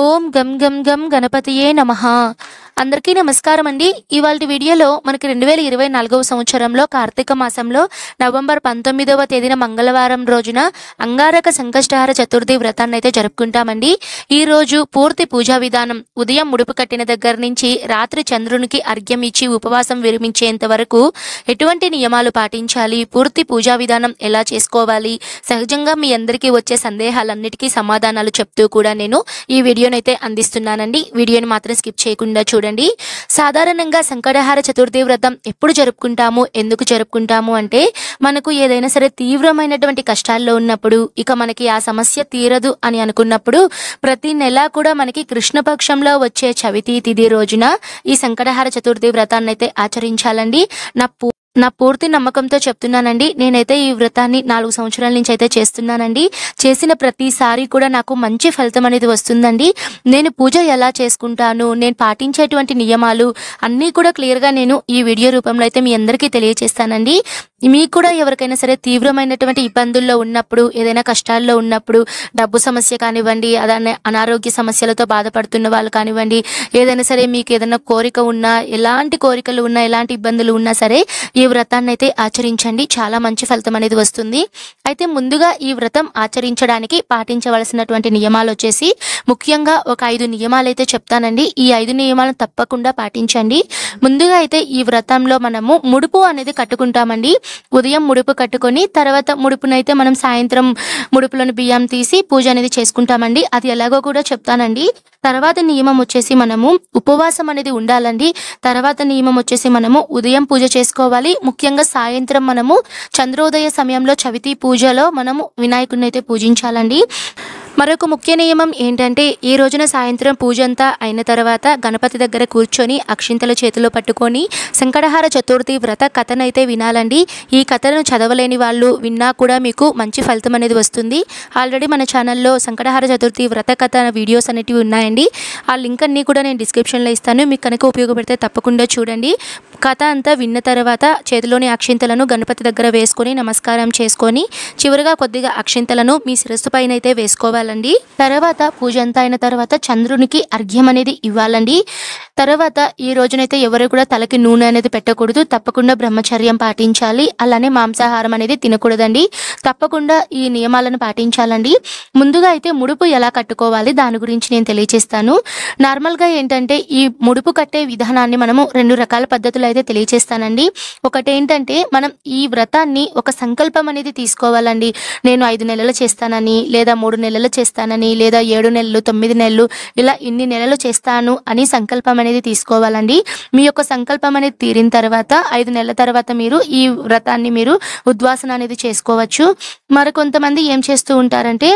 ஓம் come come come கணபதியே நமஹா అందరికీ నమస్కారం అండి ఇవాళ వీడియోలో మనకి రెండు వేల ఇరవై నాలుగవ సంవత్సరంలో కార్తీక మాసంలో నవంబర్ పంతొమ్మిదవ తేదీన మంగళవారం రోజున అంగారక సంకష్టహార చతుర్థి వ్రతాన్ని అయితే జరుపుకుంటామండి ఈ రోజు పూర్తి పూజా విధానం ఉదయం ముడుపు కట్టిన దగ్గర నుంచి రాత్రి చంద్రునికి అర్ఘ్యం ఇచ్చి ఉపవాసం విరమించేంత వరకు ఎటువంటి నియమాలు పాటించాలి పూర్తి పూజా విధానం ఎలా చేసుకోవాలి సహజంగా మీ అందరికీ వచ్చే సందేహాలన్నిటికీ సమాధానాలు చెప్తూ కూడా నేను ఈ వీడియోనైతే అందిస్తున్నానండి వీడియోని మాత్రం స్కిప్ చేయకుండా చూడండి చూడండి సాధారణంగా సంకటహార చతుర్థి వ్రతం ఎప్పుడు జరుపుకుంటాము ఎందుకు జరుపుకుంటాము అంటే మనకు ఏదైనా సరే తీవ్రమైనటువంటి కష్టాల్లో ఉన్నప్పుడు ఇక మనకి ఆ సమస్య తీరదు అని అనుకున్నప్పుడు ప్రతి నెల కూడా మనకి కృష్ణపక్షంలో వచ్చే చవితి తిది రోజున ఈ సంకటహార చతుర్థి వ్రతాన్ని అయితే ఆచరించాలండి నా నా పూర్తి నమ్మకంతో చెప్తున్నానండి నేనైతే ఈ వ్రతాన్ని నాలుగు సంవత్సరాల నుంచి అయితే చేస్తున్నానండి చేసిన ప్రతిసారి కూడా నాకు మంచి ఫలితం అనేది వస్తుందండి నేను పూజ ఎలా చేసుకుంటాను నేను పాటించేటువంటి నియమాలు అన్నీ కూడా క్లియర్గా నేను ఈ వీడియో రూపంలో అయితే మీ అందరికీ తెలియజేస్తానండి మీకు కూడా ఎవరికైనా సరే తీవ్రమైనటువంటి ఇబ్బందుల్లో ఉన్నప్పుడు ఏదైనా కష్టాల్లో ఉన్నప్పుడు డబ్బు సమస్య కానివ్వండి అదాన్ని అనారోగ్య సమస్యలతో బాధపడుతున్న వాళ్ళు కానివ్వండి ఏదైనా సరే మీకు ఏదైనా కోరిక ఉన్నా ఎలాంటి కోరికలు ఉన్నా ఎలాంటి ఇబ్బందులు ఉన్నా సరే ఈ వ్రతాన్ని అయితే ఆచరించండి చాలా మంచి ఫలితం అనేది వస్తుంది అయితే ముందుగా ఈ వ్రతం ఆచరించడానికి పాటించవలసినటువంటి నియమాలు వచ్చేసి ముఖ్యంగా ఒక ఐదు నియమాలు అయితే చెప్తానండి ఈ ఐదు నియమాలను తప్పకుండా పాటించండి ముందుగా అయితే ఈ వ్రతంలో మనము ముడుపు అనేది కట్టుకుంటామండి ఉదయం ముడుపు కట్టుకొని తర్వాత ముడుపునైతే మనం సాయంత్రం ముడుపులను బియ్యం తీసి పూజ అనేది చేసుకుంటామండి అది ఎలాగో కూడా చెప్తానండి తర్వాత నియమం వచ్చేసి మనము ఉపవాసం అనేది ఉండాలండి తర్వాత నియమం వచ్చేసి మనము ఉదయం పూజ చేసుకోవాలి ముఖ్యంగా సాయంత్రం మనము చంద్రోదయ సమయంలో చవితి పూజలో మనము వినాయకుడిని అయితే పూజించాలండి మరొక ముఖ్య నియమం ఏంటంటే ఈ రోజున సాయంత్రం పూజ అంతా అయిన తర్వాత గణపతి దగ్గర కూర్చొని అక్షింతల చేతిలో పట్టుకొని శంకరహార చతుర్థి వ్రత కథనైతే వినాలండి ఈ కథను చదవలేని వాళ్ళు విన్నా కూడా మీకు మంచి ఫలితం అనేది వస్తుంది ఆల్రెడీ మన ఛానల్లో శంకరహార చతుర్థి వ్రత కథ వీడియోస్ అనేటివి ఉన్నాయండి ఆ లింక్ అన్నీ కూడా నేను డిస్క్రిప్షన్లో ఇస్తాను మీకు కనుక ఉపయోగపడితే తప్పకుండా చూడండి కథ అంతా విన్న తర్వాత చేతిలోని అక్షింతలను గణపతి దగ్గర వేసుకొని నమస్కారం చేసుకొని చివరిగా కొద్దిగా అక్షింతలను మీ శిరస్సు పైన అయితే వేసుకోవాలి ఇవ్వాలండి తర్వాత పూజ అంతా అయిన తర్వాత చంద్రునికి అర్ఘ్యం అనేది ఇవ్వాలండి తర్వాత ఈ రోజునైతే ఎవరు కూడా తలకి నూనె అనేది పెట్టకూడదు తప్పకుండా బ్రహ్మచర్యం పాటించాలి అలానే మాంసాహారం అనేది తినకూడదండి తప్పకుండా ఈ నియమాలను పాటించాలండి ముందుగా అయితే ముడుపు ఎలా కట్టుకోవాలి దాని గురించి నేను తెలియజేస్తాను నార్మల్గా ఏంటంటే ఈ ముడుపు కట్టే విధానాన్ని మనము రెండు రకాల పద్ధతులు అయితే తెలియజేస్తానండి ఒకటి ఏంటంటే మనం ఈ వ్రతాన్ని ఒక సంకల్పం అనేది తీసుకోవాలండి నేను ఐదు నెలలు చేస్తానని లేదా మూడు నెలలు చేస్తానని లేదా ఏడు నెలలు తొమ్మిది నెలలు ఇలా ఇన్ని నెలలు చేస్తాను అని సంకల్పం అనేది తీసుకోవాలండి మీ యొక్క సంకల్పం అనేది తీరిన తర్వాత ఐదు నెలల తర్వాత మీరు ఈ వ్రతాన్ని మీరు ఉద్వాసన అనేది చేసుకోవచ్చు మరి కొంతమంది ఏం చేస్తూ ఉంటారంటే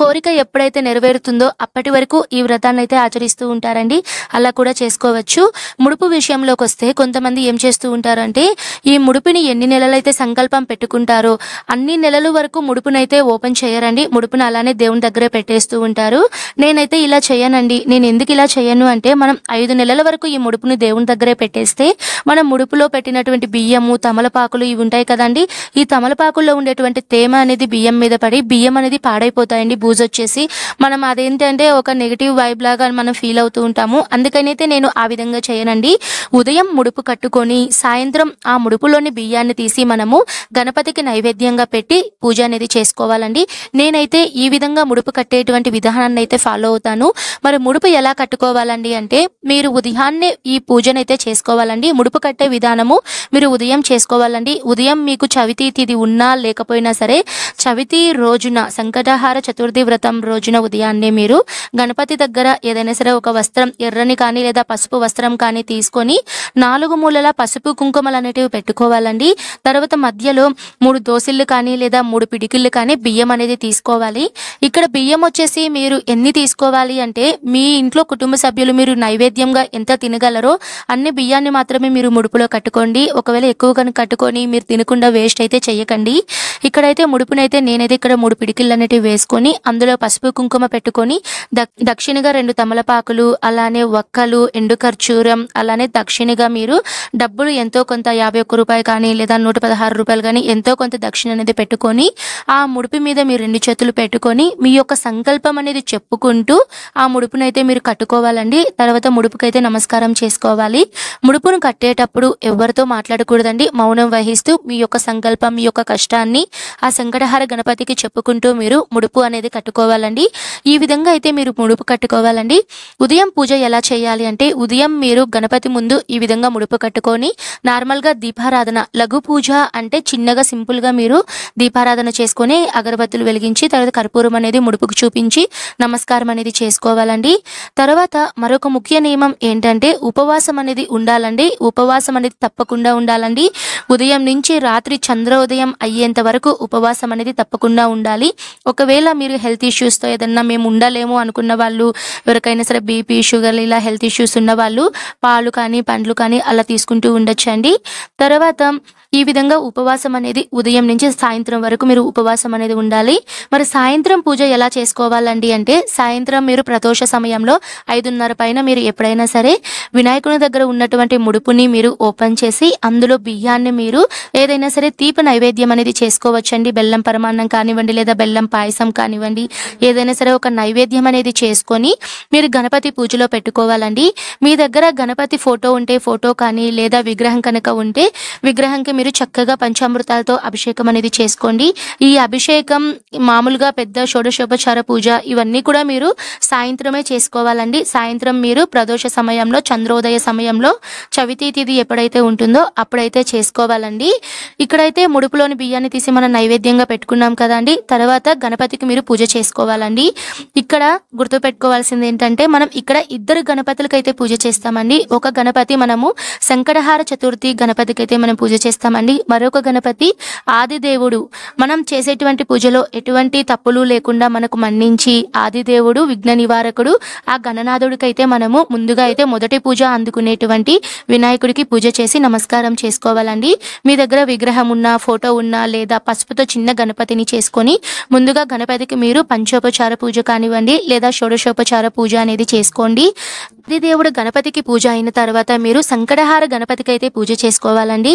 కోరిక ఎప్పుడైతే నెరవేరుతుందో అప్పటి వరకు ఈ వ్రతాన్ని అయితే ఆచరిస్తూ ఉంటారండి అలా కూడా చేసుకోవచ్చు ముడుపు విషయంలోకి వస్తే కొంతమంది ఏం చేస్తూ ఉంటారంటే ఈ ముడుపుని ఎన్ని నెలలైతే సంకల్పం పెట్టుకుంటారో అన్ని నెలల వరకు ముడుపునైతే ఓపెన్ చేయరండి ముడుపును అలానే దేవుని దగ్గరే పెట్టేస్తూ ఉంటారు నేనైతే ఇలా చేయనండి నేను ఎందుకు ఇలా చేయను అంటే మనం ఐదు నెలల వరకు ఈ ముడుపుని దేవుని దగ్గరే పెట్టేస్తే మనం ముడుపులో పెట్టినటువంటి బియ్యము తమలపాకులు ఇవి ఉంటాయి కదండి ఈ తమలపాకుల్లో ఉండేటువంటి తేమ అనేది బియ్యం మీద పడి బియ్యం అనేది పాడైపోతాయండి ఉంటుందండి పూజ వచ్చేసి మనం అదేంటంటే ఒక నెగిటివ్ వైబ్ లాగా మనం ఫీల్ అవుతూ ఉంటాము అందుకనైతే నేను ఆ విధంగా చేయనండి ఉదయం ముడుపు కట్టుకొని సాయంత్రం ఆ ముడుపులోని బియ్యాన్ని తీసి మనము గణపతికి నైవేద్యంగా పెట్టి పూజ అనేది చేసుకోవాలండి నేనైతే ఈ విధంగా ముడుపు కట్టేటువంటి విధానాన్ని అయితే ఫాలో అవుతాను మరి ముడుపు ఎలా కట్టుకోవాలండి అంటే మీరు ఉదయాన్నే ఈ పూజనైతే చేసుకోవాలండి ముడుపు కట్టే విధానము మీరు ఉదయం చేసుకోవాలండి ఉదయం మీకు చవితి తిది ఉన్నా లేకపోయినా సరే చవితి రోజున సంకటహార చతుర్థి వ్రతం రోజున ఉదయాన్నే మీరు గణపతి దగ్గర ఏదైనా సరే ఒక వస్త్రం ఎర్రని కానీ లేదా పసుపు వస్త్రం కానీ తీసుకొని నాలుగు మూలల పసుపు కుంకుమలు అనేటివి పెట్టుకోవాలండి తర్వాత మధ్యలో మూడు దోసిళ్ళు కానీ లేదా మూడు పిడికిళ్ళు కానీ బియ్యం అనేది తీసుకోవాలి ఇక్కడ బియ్యం వచ్చేసి మీరు ఎన్ని తీసుకోవాలి అంటే మీ ఇంట్లో కుటుంబ సభ్యులు మీరు నైవేద్యంగా ఎంత తినగలరో అన్ని బియ్యాన్ని మాత్రమే మీరు ముడుపులో కట్టుకోండి ఒకవేళ ఎక్కువ కనుక కట్టుకొని మీరు తినకుండా వేస్ట్ అయితే చేయకండి ఇక్కడైతే ముడుపునైతే నేనైతే ఇక్కడ మూడు పిడికిళ్ళు అనేటివి వేసుకొని పెట్టుకొని అందులో పసుపు కుంకుమ పెట్టుకొని దక్షిణగా రెండు తమలపాకులు అలానే వక్కలు ఎండు ఖర్చూరం అలానే దక్షిణగా మీరు డబ్బులు ఎంతో కొంత యాభై ఒక్క రూపాయలు కానీ లేదా నూట పదహారు రూపాయలు కానీ ఎంతో కొంత దక్షిణ అనేది పెట్టుకొని ఆ ముడిపి మీద మీరు రెండు చేతులు పెట్టుకొని మీ యొక్క సంకల్పం అనేది చెప్పుకుంటూ ఆ ముడుపునైతే మీరు కట్టుకోవాలండి తర్వాత ముడుపుకైతే నమస్కారం చేసుకోవాలి ముడుపును కట్టేటప్పుడు ఎవరితో మాట్లాడకూడదండి మౌనం వహిస్తూ మీ యొక్క సంకల్పం మీ యొక్క కష్టాన్ని ఆ సంకటహార గణపతికి చెప్పుకుంటూ మీరు ముడుపు అనేది అనేది కట్టుకోవాలండి ఈ విధంగా అయితే మీరు ముడుపు కట్టుకోవాలండి ఉదయం పూజ ఎలా చేయాలి అంటే ఉదయం మీరు గణపతి ముందు ఈ విధంగా ముడుపు కట్టుకొని నార్మల్గా దీపారాధన లఘు పూజ అంటే చిన్నగా సింపుల్గా మీరు దీపారాధన చేసుకొని అగరబత్తులు వెలిగించి తర్వాత కర్పూరం అనేది ముడుపుకు చూపించి నమస్కారం అనేది చేసుకోవాలండి తర్వాత మరొక ముఖ్య నియమం ఏంటంటే ఉపవాసం అనేది ఉండాలండి ఉపవాసం అనేది తప్పకుండా ఉండాలండి ఉదయం నుంచి రాత్రి చంద్రోదయం అయ్యేంత వరకు ఉపవాసం అనేది తప్పకుండా ఉండాలి ఒకవేళ మీరు హెల్త్ ఇష్యూస్తో ఏదన్నా మేము ఉండలేము అనుకున్న వాళ్ళు ఎవరికైనా సరే బీపీ షుగర్ ఇలా హెల్త్ ఇష్యూస్ ఉన్న వాళ్ళు పాలు కానీ పండ్లు కానీ అలా తీసుకుంటూ ఉండొచ్చండి తర్వాత ఈ విధంగా ఉపవాసం అనేది ఉదయం నుంచి సాయంత్రం వరకు మీరు ఉపవాసం అనేది ఉండాలి మరి సాయంత్రం పూజ ఎలా చేసుకోవాలండి అంటే సాయంత్రం మీరు ప్రదోష సమయంలో ఐదున్నర పైన మీరు ఎప్పుడైనా సరే వినాయకుని దగ్గర ఉన్నటువంటి ముడుపుని మీరు ఓపెన్ చేసి అందులో బియ్యాన్ని మీరు ఏదైనా సరే తీపి నైవేద్యం అనేది చేసుకోవచ్చండి బెల్లం పరమాన్నం కానివ్వండి లేదా బెల్లం పాయసం కానివ్వండి కానివ్వండి ఏదైనా సరే ఒక నైవేద్యం అనేది చేసుకొని మీరు గణపతి పూజలో పెట్టుకోవాలండి మీ దగ్గర గణపతి ఫోటో ఉంటే ఫోటో కానీ లేదా విగ్రహం కనుక ఉంటే విగ్రహంకి మీరు చక్కగా పంచామృతాలతో అభిషేకం అనేది చేసుకోండి ఈ అభిషేకం మామూలుగా పెద్ద షోడశోపచార పూజ ఇవన్నీ కూడా మీరు సాయంత్రమే చేసుకోవాలండి సాయంత్రం మీరు ప్రదోష సమయంలో చంద్రోదయ సమయంలో చవితి తిథి ఎప్పుడైతే ఉంటుందో అప్పుడైతే చేసుకోవాలండి ఇక్కడైతే ముడుపులోని బియ్యాన్ని తీసి మనం నైవేద్యంగా పెట్టుకున్నాం కదండి తర్వాత గణపతికి మీరు పూజ చేసుకోవాలండి ఇక్కడ గుర్తుపెట్టుకోవాల్సింది ఏంటంటే మనం ఇక్కడ ఇద్దరు గణపతులకైతే పూజ చేస్తామండి ఒక గణపతి మనము శంకరహార చతుర్థి గణపతికి అయితే మనం పూజ చేస్తామండి మరొక గణపతి ఆదిదేవుడు మనం చేసేటువంటి పూజలో ఎటువంటి తప్పులు లేకుండా మనకు మన్నించి ఆదిదేవుడు విఘ్న నివారకుడు ఆ గణనాథుడికైతే మనము ముందుగా అయితే మొదటి పూజ అందుకునేటువంటి వినాయకుడికి పూజ చేసి నమస్కారం చేసుకోవాలండి మీ దగ్గర విగ్రహం ఉన్నా ఫోటో ఉన్నా లేదా పసుపుతో చిన్న గణపతిని చేసుకొని ముందుగా గణపతికి మీరు పంచోపచార పూజ కానివ్వండి లేదా షోడశోపచార పూజ అనేది చేసుకోండి దేవుడు గణపతికి పూజ అయిన తర్వాత మీరు సంకటహార గణపతికి అయితే పూజ చేసుకోవాలండి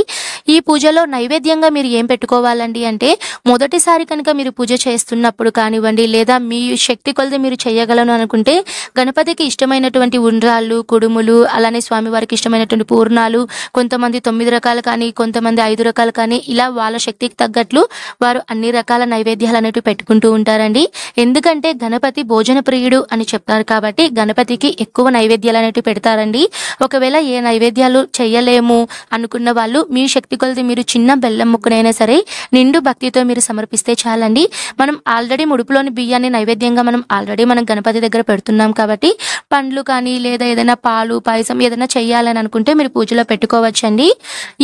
ఈ పూజలో నైవేద్యంగా మీరు ఏం పెట్టుకోవాలండి అంటే మొదటిసారి కనుక మీరు పూజ చేస్తున్నప్పుడు కానివ్వండి లేదా మీ శక్తి కొలది మీరు చేయగలను అనుకుంటే గణపతికి ఇష్టమైనటువంటి ఉండ్రాళ్ళు కుడుములు అలానే స్వామివారికి ఇష్టమైనటువంటి పూర్ణాలు కొంతమంది తొమ్మిది రకాలు కానీ కొంతమంది ఐదు రకాలు కానీ ఇలా వాళ్ళ శక్తికి తగ్గట్లు వారు అన్ని రకాల నైవేద్యాలు అనేవి పెట్టుకుంటూ ఉంటారండి ఎందుకంటే గణపతి భోజన ప్రియుడు అని చెప్తారు కాబట్టి గణపతికి ఎక్కువ నైవేద్యం నైవేద్యాలు అనేవి పెడతారండి ఒకవేళ ఏ నైవేద్యాలు చేయలేము అనుకున్న వాళ్ళు మీ శక్తి కొలది మీరు చిన్న బెల్లం ముక్కనైనా సరే నిండు భక్తితో మీరు సమర్పిస్తే చాలండి మనం ఆల్రెడీ ముడుపులోని బియ్యాన్ని నైవేద్యంగా మనం ఆల్రెడీ మనం గణపతి దగ్గర పెడుతున్నాం కాబట్టి పండ్లు కానీ లేదా ఏదైనా పాలు పాయసం ఏదైనా చేయాలని అనుకుంటే మీరు పూజలో పెట్టుకోవచ్చండి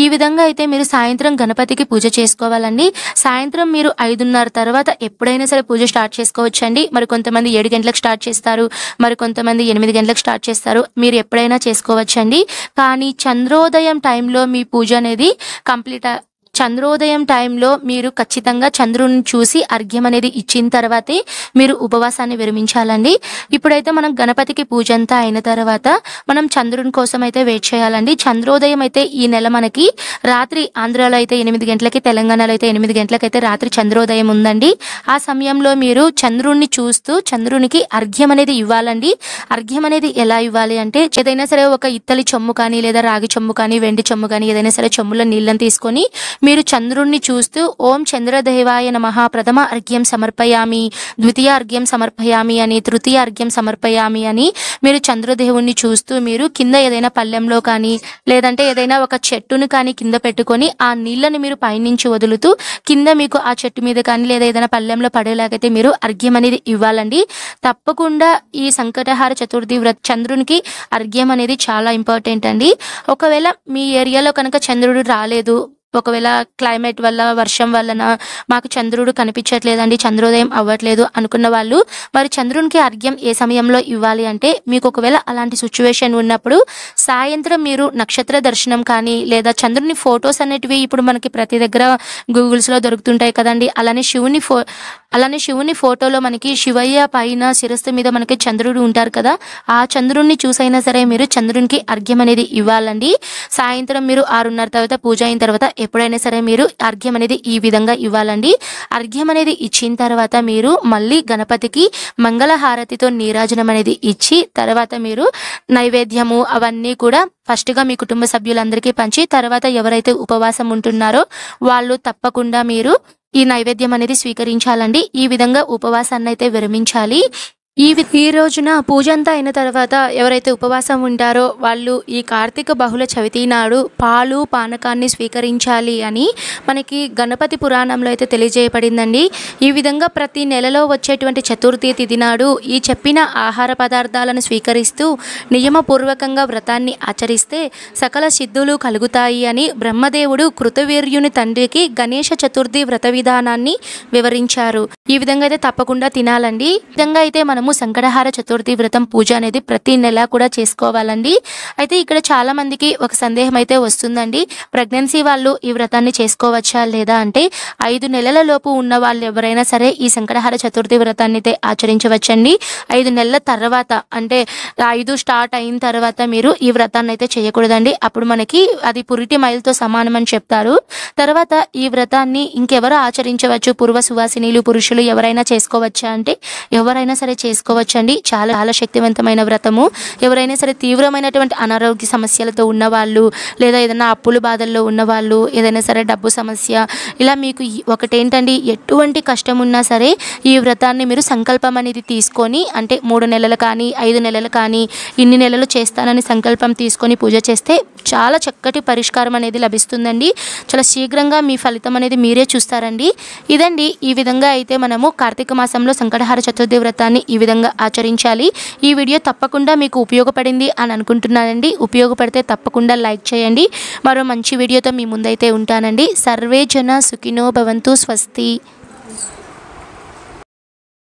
ఈ విధంగా అయితే మీరు సాయంత్రం గణపతికి పూజ చేసుకోవాలండి సాయంత్రం మీరు ఐదున్నర తర్వాత ఎప్పుడైనా సరే పూజ స్టార్ట్ చేసుకోవచ్చండి మరి కొంతమంది ఏడు గంటలకు స్టార్ట్ చేస్తారు మరి కొంతమంది ఎనిమిది గంటలకు స్టార్ట్ చేస్తారు చేస్తారు మీరు ఎప్పుడైనా చేసుకోవచ్చండి కానీ చంద్రోదయం టైంలో మీ పూజ అనేది కంప్లీట్ చంద్రోదయం టైంలో మీరు ఖచ్చితంగా చంద్రుని చూసి అర్ఘ్యం అనేది ఇచ్చిన తర్వాతే మీరు ఉపవాసాన్ని విరమించాలండి ఇప్పుడైతే మనం గణపతికి పూజ అంతా అయిన తర్వాత మనం చంద్రుని కోసం అయితే వెయిట్ చేయాలండి చంద్రోదయం అయితే ఈ నెల మనకి రాత్రి ఆంధ్రాలో అయితే ఎనిమిది గంటలకి తెలంగాణలో అయితే ఎనిమిది గంటలకైతే రాత్రి చంద్రోదయం ఉందండి ఆ సమయంలో మీరు చంద్రుణ్ణి చూస్తూ చంద్రునికి అర్ఘ్యం అనేది ఇవ్వాలండి అర్ఘ్యం అనేది ఎలా ఇవ్వాలి అంటే ఏదైనా సరే ఒక ఇత్తలి చెమ్ము కానీ లేదా రాగి చెమ్ము కానీ వెండి చెమ్ము కానీ ఏదైనా సరే చెమ్ములో నీళ్ళని తీసుకొని మీరు చంద్రుణ్ణి చూస్తూ ఓం చంద్రదేవాయ నమ ప్రథమ అర్ఘ్యం సమర్పయామి ద్వితీయ అర్ఘ్యం సమర్పయామి అని తృతీయ అర్ఘ్యం సమర్పయామి అని మీరు చంద్రదేవుణ్ణి చూస్తూ మీరు కింద ఏదైనా పళ్ళెంలో కానీ లేదంటే ఏదైనా ఒక చెట్టును కానీ కింద పెట్టుకొని ఆ నీళ్ళని మీరు పైనుంచి వదులుతూ కింద మీకు ఆ చెట్టు మీద కానీ లేదా ఏదైనా పళ్ళెంలో పడేలాగైతే మీరు అర్ఘ్యం అనేది ఇవ్వాలండి తప్పకుండా ఈ సంకటహార చతుర్థి వ్రత చంద్రునికి అర్ఘ్యం అనేది చాలా ఇంపార్టెంట్ అండి ఒకవేళ మీ ఏరియాలో కనుక చంద్రుడు రాలేదు ఒకవేళ క్లైమేట్ వల్ల వర్షం వలన మాకు చంద్రుడు కనిపించట్లేదండి చంద్రోదయం అవ్వట్లేదు అనుకున్న వాళ్ళు మరి చంద్రునికి అర్ఘ్యం ఏ సమయంలో ఇవ్వాలి అంటే మీకు ఒకవేళ అలాంటి సిచ్యువేషన్ ఉన్నప్పుడు సాయంత్రం మీరు నక్షత్ర దర్శనం కానీ లేదా చంద్రుని ఫొటోస్ అనేటివి ఇప్పుడు మనకి ప్రతి దగ్గర గూగుల్స్లో దొరుకుతుంటాయి కదండి అలానే శివుని ఫో అలానే శివుని ఫోటోలో మనకి శివయ్య పైన శిరస్సు మీద మనకి చంద్రుడు ఉంటారు కదా ఆ చంద్రుడిని చూసైనా సరే మీరు చంద్రునికి అర్ఘ్యం అనేది ఇవ్వాలండి సాయంత్రం మీరు ఆరున్నర తర్వాత పూజ అయిన తర్వాత ఎప్పుడైనా సరే మీరు అర్ఘ్యం అనేది ఈ విధంగా ఇవ్వాలండి అర్ఘ్యం అనేది ఇచ్చిన తర్వాత మీరు మళ్ళీ గణపతికి మంగళహారతితో నీరాజనం అనేది ఇచ్చి తర్వాత మీరు నైవేద్యము అవన్నీ కూడా ఫస్ట్గా మీ కుటుంబ సభ్యులందరికీ పంచి తర్వాత ఎవరైతే ఉపవాసం ఉంటున్నారో వాళ్ళు తప్పకుండా మీరు ఈ నైవేద్యం అనేది స్వీకరించాలండి ఈ విధంగా ఉపవాసాన్ని అయితే విరమించాలి ఈ ఈ రోజున పూజ అంతా అయిన తర్వాత ఎవరైతే ఉపవాసం ఉంటారో వాళ్ళు ఈ కార్తీక బహుళ చవితి నాడు పాలు పానకాన్ని స్వీకరించాలి అని మనకి గణపతి పురాణంలో అయితే తెలియజేయబడిందండి ఈ విధంగా ప్రతి నెలలో వచ్చేటువంటి చతుర్థి తిథి నాడు ఈ చెప్పిన ఆహార పదార్థాలను స్వీకరిస్తూ నియమపూర్వకంగా వ్రతాన్ని ఆచరిస్తే సకల సిద్ధులు కలుగుతాయి అని బ్రహ్మదేవుడు కృతవీర్యుని తండ్రికి గణేష చతుర్థి వ్రత విధానాన్ని వివరించారు ఈ విధంగా అయితే తప్పకుండా తినాలండి ఈ విధంగా అయితే మనం వ్రతము సంకటహార చతుర్థి వ్రతం పూజ అనేది ప్రతి నెల కూడా చేసుకోవాలండి అయితే ఇక్కడ చాలా మందికి ఒక సందేహం అయితే వస్తుందండి ప్రెగ్నెన్సీ వాళ్ళు ఈ వ్రతాన్ని చేసుకోవచ్చా లేదా అంటే ఐదు నెలల లోపు ఉన్న వాళ్ళు ఎవరైనా సరే ఈ సంకటహార చతుర్థి వ్రతాన్ని అయితే ఆచరించవచ్చండి ఐదు నెలల తర్వాత అంటే ఐదు స్టార్ట్ అయిన తర్వాత మీరు ఈ వ్రతాన్ని అయితే చేయకూడదండి అప్పుడు మనకి అది పురిటి మైల్తో సమానం అని చెప్తారు తర్వాత ఈ వ్రతాన్ని ఇంకెవరు ఆచరించవచ్చు పూర్వ సువాసినీలు పురుషులు ఎవరైనా చేసుకోవచ్చా అంటే ఎవరైనా సరే చేసు చేసుకోవచ్చండి చాలా చాలా శక్తివంతమైన వ్రతము ఎవరైనా సరే తీవ్రమైనటువంటి అనారోగ్య సమస్యలతో ఉన్నవాళ్ళు లేదా ఏదైనా అప్పులు బాధల్లో ఉన్నవాళ్ళు ఏదైనా సరే డబ్బు సమస్య ఇలా మీకు ఒకటేంటండి ఎటువంటి కష్టం ఉన్నా సరే ఈ వ్రతాన్ని మీరు సంకల్పం అనేది తీసుకొని అంటే మూడు నెలలు కానీ ఐదు నెలలు కానీ ఇన్ని నెలలు చేస్తానని సంకల్పం తీసుకొని పూజ చేస్తే చాలా చక్కటి పరిష్కారం అనేది లభిస్తుందండి చాలా శీఘ్రంగా మీ ఫలితం అనేది మీరే చూస్తారండి ఇదండి ఈ విధంగా అయితే మనము కార్తీక మాసంలో సంకటహార చతుర్థి వ్రతాన్ని ఈ విధంగా ఆచరించాలి ఈ వీడియో తప్పకుండా మీకు ఉపయోగపడింది అని అనుకుంటున్నానండి ఉపయోగపడితే తప్పకుండా లైక్ చేయండి మరో మంచి వీడియోతో మీ ముందైతే ఉంటానండి సర్వే జన సుఖినో భవంతు స్వస్తి